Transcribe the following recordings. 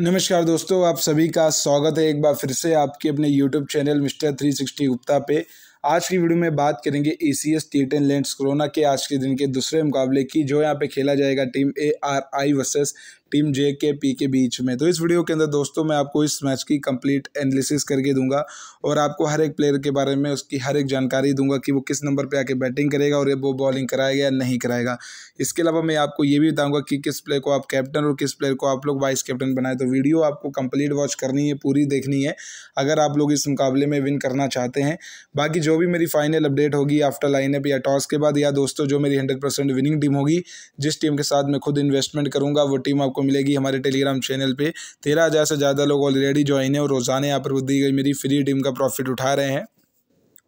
नमस्कार दोस्तों आप सभी का स्वागत है एक बार फिर से आपके अपने YouTube channel mister three sixty Gupta पे आज की वीडियो में बात करेंगे A C S T ten Landskrona के आज के दिन के दूसरे मुकाबले की जो यहाँ पे खेला जाएगा team A R I versus team J K P के बीच में तो इस वीडियो के अंदर दोस्तों मैं आपको इस मैच की कंप्लीट एनालिसिस करके दूंगा और आपको हर एक प्लेयर के बारे में उसकी हर एक जानकारी दूंगा कि वो किस नंबर पर आके बैटिंग करेगा और वो बॉलिंग कराएगा या नहीं कराएगा इसके अलावा मैं आपको ये भी बताऊँगा कि किस प्लेयर को आप कैप्टन और किस प्लेयर को आप लोग वाइस कैप्टन बनाए तो वीडियो आपको कंप्लीट वॉच करनी है पूरी देखनी है अगर आप लोग इस मुकाबले में विन करना चाहते हैं बाकी जो भी मेरी फाइनल अपडेट होगी आफ्टर लाइनअप या टॉस के बाद या दोस्तों जो मेरी हंड्रेड विनिंग टीम होगी जिस टीम के साथ मैं खुद इन्वेस्टमेंट करूँगा वो टीम आपको आपको मिलेगी हमारे टेलीग्राम चैनल पे तेरह हज़ार से ज़्यादा लोग ऑलरेडी ज्वाइन है और रोज़ाना यहाँ पर दी गई मेरी फ्री टीम का प्रॉफिट उठा रहे हैं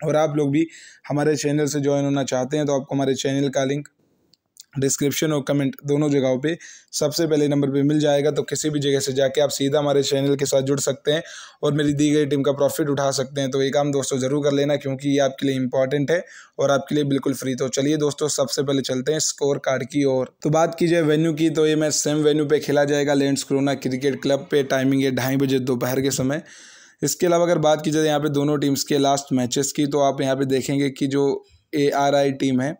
और आप लोग भी हमारे चैनल से ज्वाइन होना चाहते हैं तो आपको हमारे चैनल का लिंक डिस्क्रिप्शन और कमेंट दोनों जगहों पे सबसे पहले नंबर पे मिल जाएगा तो किसी भी जगह से जाके आप सीधा हमारे चैनल के साथ जुड़ सकते हैं और मेरी दी गई टीम का प्रॉफिट उठा सकते हैं तो ये काम दोस्तों ज़रूर कर लेना क्योंकि ये आपके लिए इंपॉर्टेंट है और आपके लिए बिल्कुल फ्री तो चलिए दोस्तों सबसे पहले चलते हैं स्कोर कार्ड की ओर तो बात की जाए वेन्यू की तो ये मैच सेम वेन्यू पर खेला जाएगा लेंड्स क्रोना क्रिकेट क्लब पर टाइमिंग है ढाई बजे दोपहर के समय इसके अलावा अगर बात की जाए यहाँ पर दोनों टीम्स के लास्ट मैचेस की तो आप यहाँ पर देखेंगे कि जो ए आर आई टीम है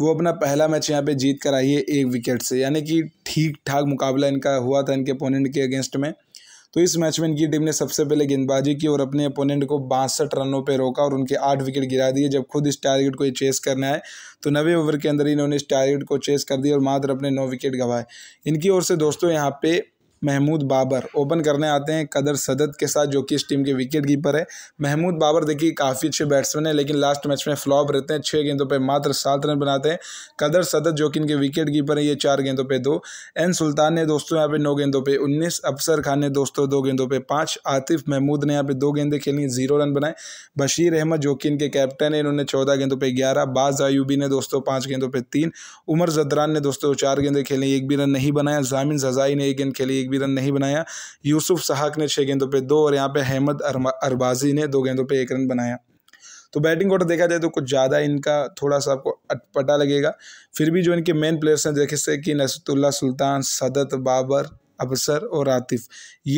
वो अपना पहला मैच यहाँ पे जीत कर आई है एक विकेट से यानी कि ठीक ठाक मुकाबला इनका हुआ था इनके अपोनेंट के अगेंस्ट में तो इस मैच में इनकी टीम ने सबसे पहले गेंदबाजी की और अपने अपोनेंट को बासठ रनों पर रोका और उनके आठ विकेट गिरा दिए जब खुद इस टारगेट को ये चेस करने आए तो नवे ओवर के अंदर ही इन्होंने इस टारगेट को चेस कर दिया और मात्र अपने नौ विकेट गंवाए इनकी ओर से दोस्तों यहाँ पे महमूद बाबर ओपन करने आते हैं कदर सदत के साथ जो कि इस टीम के विकेट कीपर है महमूद बाबर देखिए काफ़ी अच्छे बैट्समैन है लेकिन लास्ट मैच में फ्लॉप रहते हैं छः गेंदों पर मात्र सात रन बनाते हैं कदर सदत जो कि इनके विकेट कीपर हैं ये चार गेंदों पर दो एन सुल्तान ने दोस्तों यहाँ पे नौ गेंदों पर उन्नीस अफसर खान ने दोस्तों दो गेंदों पर पाँच आतिफ महमूद ने यहाँ पे दो गेंदें खेली जीरो रन बनाए बशीर अहमद जो कि इनके कैप्टन है इन्होंने चौदह गेंदों पर ग्यारह बाज आयूबी ने दोस्तों पाँच गेंदों पर तीन उमर जदरान ने दोस्तों चार गेंदें खेली एक भी रन नहीं बनाया जामिन जजाई ने एक गेंद खेली एक भी भी रन नहीं बनाया यूसुफ सहाक ने छः गेंदों पर दो और यहाँ पर अहमद अरबाजी ने दो गेंदों पर एक रन बनाया तो बैटिंग ऑर्डर देखा जाए तो कुछ ज़्यादा इनका थोड़ा सा आपको अटपटा लगेगा फिर भी जो इनके मेन प्लेयर्स हैं जैसे कि नसतुल्ला सुल्तान सदत बाबर अबसर और आतिफ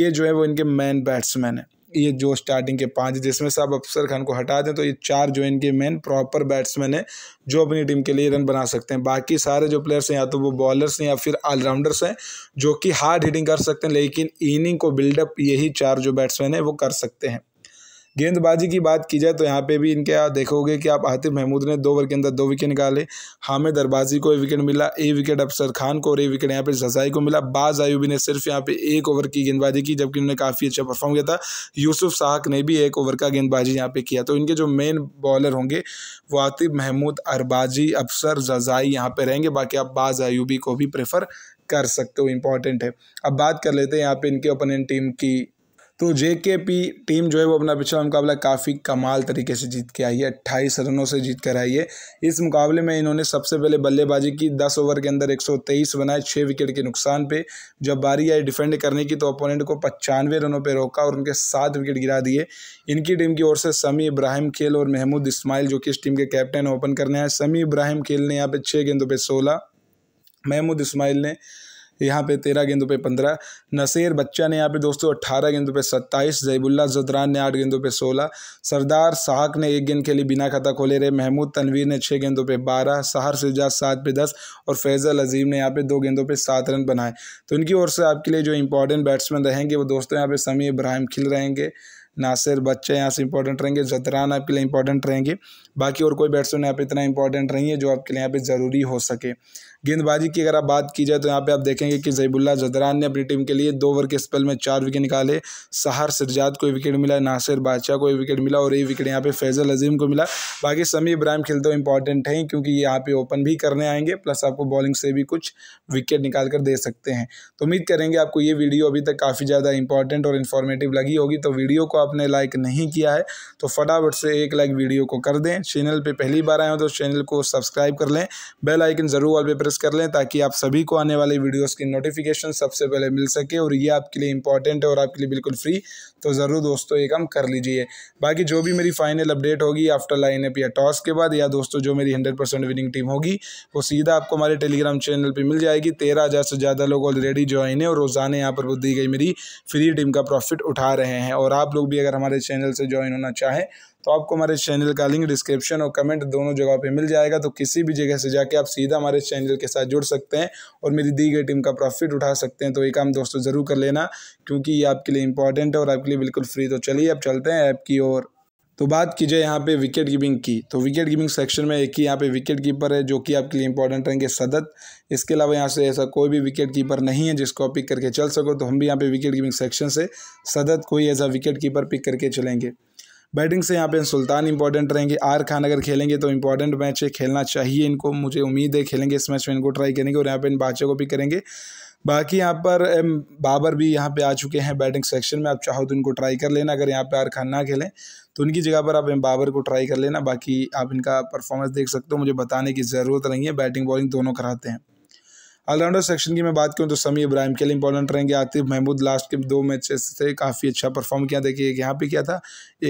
ये जो है वो इनके मेन बैट्समैन हैं ये जो स्टार्टिंग के पाँच जिसमें से आप अफसर खान को हटा दें तो ये चार जो इनके मेन प्रॉपर बैट्समैन है जो अपनी टीम के लिए रन बना सकते हैं बाकी सारे जो प्लेयर्स हैं या तो वो बॉलर्स हैं या फिर ऑलराउंडर्स हैं जो कि हार्ड हिटिंग कर सकते हैं लेकिन इनिंग को बिल्डअप यही चार जो बैट्समैन है वो कर सकते हैं गेंदबाजी की बात की जाए तो यहाँ पे भी इनके आप देखोगे कि आप आतिफ महमूद ने दो ओवर के अंदर दो विकेट निकाले हामिद दरबाजी को एक विकेट मिला ए विकेट अफसर खान को और एक विकेट यहाँ पे जजाई को मिला बाज आयूबी ने सिर्फ यहाँ पे एक ओवर की गेंदबाजी की जबकि उन्होंने काफ़ी अच्छा परफॉर्म किया था यूसुफ साहक ने भी एक ओवर का गेंदबाजी यहाँ पर किया तो इनके जो मेन बॉलर होंगे वो आतिफ महमूद अरबाजी अफसर जजाई यहाँ पर रहेंगे बाकी आप बाज आयूबी को भी प्रेफर कर सकते हो इंपॉर्टेंट है अब बात कर लेते हैं यहाँ पर इनके ओपोनेंट टीम की तो जेकेपी टीम जो है वो अपना पिछला मुकाबला काफ़ी कमाल तरीके से जीत के आई है अट्ठाईस रनों से जीत कर आई है इस मुकाबले में इन्होंने सबसे पहले बल्लेबाजी की दस ओवर के अंदर 123 बनाए छः विकेट के नुकसान पे जब बारी आई डिफेंड करने की तो अपोनेंट को पचानवे रनों पर रोका और उनके सात विकेट गिरा दिए इनकी टीम की ओर से समी इब्राहिम खेल और महमूद इस्माइल जो कि इस टीम के कैप्टन ओपन करने आए समी इब्राहिम खेल ने यहाँ पर छः गेंदों पर सोलह महमूद इसमाइल ने यहाँ पे तेरह गेंदों पे पंद्रह नसीर बच्चा ने यहाँ पे दोस्तों अट्ठारह गेंदों पे सत्ताईस जयबुल्ला जदरान ने आठ गेंदों पे सोलह सरदार साहक ने एक गेंद के लिए बिना खाता खोले रहे महमूद तनवीर ने छः गेंदों पे बारह सहर सिजाज सात पे दस और फैज़ल अजीम ने यहाँ पे दो गेंदों पे सात रन बनाए तो इनकी ओर से आपके लिए जो इंपॉर्टेंट बैट्समैन रहेंगे वो दोस्तों यहाँ पे समी इब्राहिम खिल रहेंगे नासिर बच्चे यहाँ से इंपॉर्टेंट रहेंगे जतरान आपके लिए इंपॉर्टेंट रहेंगे बाकी और कोई बैट्समैन यहाँ पे इतना इंपॉर्टेंट नहीं है जो आपके लिए यहाँ पे ज़रूरी हो सके गेंदबाजी की अगर आप बात की जाए तो यहाँ पे आप देखेंगे कि जयबुल्ला जदरान ने अपनी टीम के लिए दो ओवर के स्पेल में चार विकेट निकाले सहार सिरजाद को विकेट मिला नासिर बादशाह को विकेट मिला और ये विकेट यहाँ पे फैजल अजीम को मिला बाकी समी इब्राहिम खेल तो इंपॉर्टेंट हैं क्योंकि यहाँ पे ओपन भी करने आएंगे प्लस आपको बॉलिंग से भी कुछ विकेट निकाल कर दे सकते हैं तो उम्मीद करेंगे आपको ये वीडियो अभी तक काफ़ी ज़्यादा इंपॉर्टेंट और इन्फॉर्मेटिव लगी होगी तो वीडियो को आपने लाइक नहीं किया है तो फटाफट से एक लाइक वीडियो को कर दें चैनल पर पहली बार आए हो तो चैनल को सब्सक्राइब कर लें बेल आइकन ज़रूर ऑल पे प्रेस कर लें ताकि आप सभी को आने वाले वीडियोस की नोटिफिकेशन सबसे पहले मिल सके और ये आपके लिए इंपॉर्टेंट है और आपके लिए बिल्कुल फ्री तो ज़रूर दोस्तों ये काम कर लीजिए बाकी जो भी मेरी फाइनल अपडेट होगी आफ्टर लाइन अप या टॉस के बाद या दोस्तों जो मेरी हंड्रेड परसेंट विनिंग टीम होगी वो सीधा आपको हमारे टेलीग्राम चैनल पर मिल जाएगी तेरह हज़ार से ज़्यादा लोग ऑलरेडी ज्वाइन है और रोज़ाना यहाँ पर वो दी गई मेरी फ्री टीम का प्रॉफिट उठा रहे हैं और आप लोग भी अगर हमारे चैनल से ज्वाइन होना चाहें तो आपको हमारे चैनल का लिंक डिस्क्रिप्शन और कमेंट दोनों जगह पे मिल जाएगा तो किसी भी जगह से जाके आप सीधा हमारे चैनल के साथ जुड़ सकते हैं और मेरी दी गई टीम का प्रॉफिट उठा सकते हैं तो ये काम दोस्तों ज़रूर कर लेना क्योंकि ये आपके लिए इंपॉर्टेंट है और आपके लिए बिल्कुल फ्री तो चलिए आप चलते हैं ऐप की ओर तो बात की जाए यहाँ पे विकेट कीपिंग की तो विकेट कीपिंग सेक्शन में एक ही यहाँ पे विकेट कीपर है जो कि आपके लिए इंपॉर्टेंट रहेंगे सदत इसके अलावा यहाँ से ऐसा कोई भी विकेट कीपर नहीं है जिसको आप पिक करके चल सको तो हम भी यहाँ पे विकेट कीपिंग सेक्शन से सदत कोई ऐसा विकेट कीपर पिक करके चलेंगे बैटिंग से यहाँ पे सुल्तान इंपॉर्टेंट रहेंगे आर खान अगर खेलेंगे तो इंपॉर्टेंट मैच है खेलना चाहिए इनको मुझे उम्मीद है खेलेंगे इस मैच में इनको ट्राई करेंगे और यहाँ पे इन बाचे को भी करेंगे बाकी यहाँ पर एम बाबर भी यहाँ पे आ चुके हैं बैटिंग सेक्शन में आप चाहो तो इनको ट्राई कर लेना अगर यहाँ पे आर खान ना खेलें तो उनकी जगह पर आप एम बाबर को ट्राई कर लेना बाकी आप इनका परफॉर्मेंस देख सकते हो मुझे बताने की ज़रूरत नहीं है बैटिंग बॉलिंग दोनों कराते हैं ऑलराउंडर सेक्शन की मैं बात करूँ तो समी इब्राहिम के लिए इंपॉर्टेंट रहेंगे आतिफ महमूद लास्ट के दो मैचेस से काफ़ी अच्छा परफॉर्म किया देखिए एक यहाँ पे किया था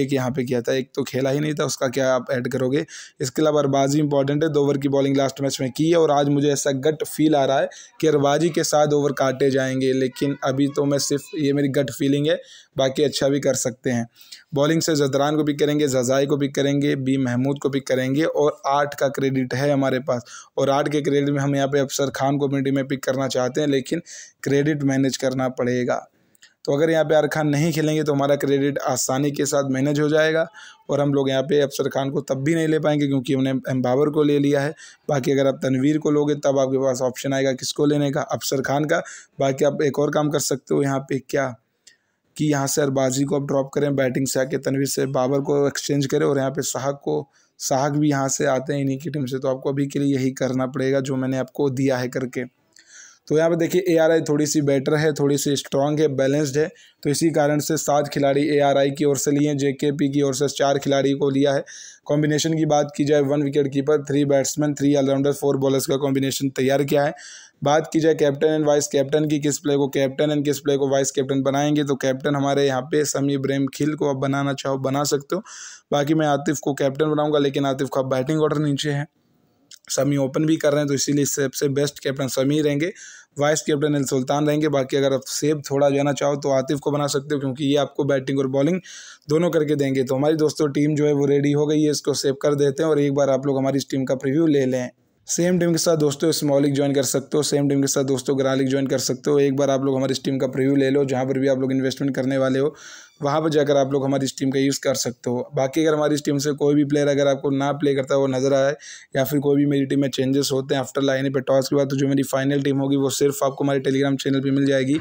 एक यहाँ पे किया था एक तो खेला ही नहीं था उसका क्या आप ऐड करोगे इसके अलावा अरबाजी इंपॉर्टेंट है दो ओवर की बॉलिंग लास्ट मैच में की है और आज मुझे ऐसा गट फील आ रहा है कि अरबाजी के साथ ओवर काटे जाएंगे लेकिन अभी तो मैं सिर्फ ये मेरी गट फीलिंग है बाकी अच्छा भी कर सकते हैं बॉलिंग से जदरान को भी करेंगे जजाई को पिक करेंगे बी महमूद को पिक करेंगे और आठ का क्रेडिट है हमारे पास और आठ के क्रेडिट में हम यहाँ पे अफसर खान को मिट्टी में पिक करना चाहते हैं लेकिन क्रेडिट मैनेज करना पड़ेगा तो अगर यहाँ पे आर खान नहीं खेलेंगे तो हमारा क्रेडिट आसानी के साथ मैनेज हो जाएगा और हम लोग यहाँ पे अफसर खान को तब भी नहीं ले पाएंगे क्योंकि हमने एम बाबर को ले लिया है बाकी अगर आप तनवीर को लोगे तब आपके पास ऑप्शन आएगा किसको लेने का अफसर खान का बाकी आप एक और काम कर सकते हो यहाँ पे क्या कि यहाँ से अरबाजी को अब ड्रॉप करें बैटिंग से आके तनवीर से बाबर को एक्सचेंज करें और यहाँ पे साहब को साहब भी यहाँ से आते हैं इन्हीं की टीम से तो आपको अभी के लिए यही करना पड़ेगा जो मैंने आपको दिया है करके तो यहाँ पे देखिए एआरआई थोड़ी सी बेटर है थोड़ी सी स्ट्रांग है बैलेंस्ड है तो इसी कारण से सात खिलाड़ी एआरआई की ओर से लिए जेकेपी की ओर से चार खिलाड़ी को लिया है कॉम्बिनेशन की बात की जाए one wicket keeper three batsman three all rounder four bowlers का कॉम्बिनेशन तैयार किया है बात की जाए कैप्टन एंड वाइस कैप्टन की किस प्ले को कैप्टन एंड किस प्ले को वाइस कैप्टन बनाएंगे तो कैप्टन हमारे यहाँ पे समी ब्रेम खिल को आप बनाना चाहो बना सकते हो बाकी मैं आतिफ को कैप्टन बनाऊंगा लेकिन आतिफ का बैटिंग ऑर्डर नीचे है समी ओपन भी कर रहे हैं तो इसीलिए इस सबसे बेस्ट कैप्टन समी रहेंगे वाइस कैप्टन अल सुल्तान रहेंगे बाकी अगर आप सेब थोड़ा जाना चाहो तो आतिफ को बना सकते हो क्योंकि ये आपको बैटिंग और बॉलिंग दोनों करके देंगे तो हमारी दोस्तों टीम जो है वो रेडी हो गई है इसको सेव कर देते हैं और एक बार आप लोग हमारी इस टीम का प्रिव्यू ले लें सेम टीम के साथ दोस्तों स्मॉलिक ज्वाइन कर सकते हो सेम टीम के साथ दोस्तों ग्रालिक ज्वाइन कर सकते हो एक बार आप लोग हमारी इस टीम का प्रिव्यू ले लो जहाँ पर भी आप लोग इन्वेस्टमेंट करने वाले हो वहाँ पर जाकर आप लोग हमारी इस टीम का यूज़ कर सकते हो बाकी अगर हमारी इस टीम से कोई भी प्लेयर अगर आपको ना प्ले करता है वो नज़र आए या फिर कोई भी मेरी टीम में चेंजेस होते हैं आफ्टर लाइन पे टॉस के बाद तो जो मेरी फाइनल टीम होगी वो सिर्फ आपको हमारे टेलीग्राम चैनल पर मिल जाएगी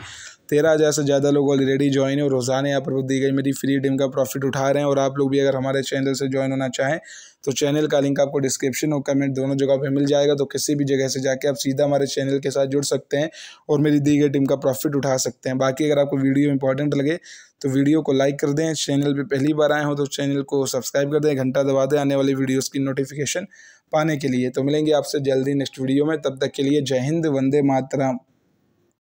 तेरह हज़ार से ज़्यादा लोग ऑलरेडी ज्वाइन है और रोज़ाना यहाँ पर दी गई मेरी फ्री टीम का प्रॉफिट उठा रहे हैं और आप लोग भी अगर हमारे चैनल से ज्वाइन होना चाहें तो चैनल का लिंक आपको डिस्क्रिप्शन और कमेंट दोनों जगह पर मिल जाएगा तो किसी भी जगह से जाके आप सीधा हमारे चैनल के साथ जुड़ सकते हैं और मेरी दी गई टीम का प्रॉफिट उठा सकते हैं बाकी अगर आपको वीडियो इंपॉर्टेंट लगे तो वीडियो को लाइक कर दें चैनल पर पहली बार आए हो तो चैनल को सब्सक्राइब कर दें घंटा दबा दें आने वाली वीडियोज़ की नोटिफिकेशन पाने के लिए तो मिलेंगे आपसे जल्दी नेक्स्ट वीडियो में तब तक के लिए जय हिंद वंदे मातरम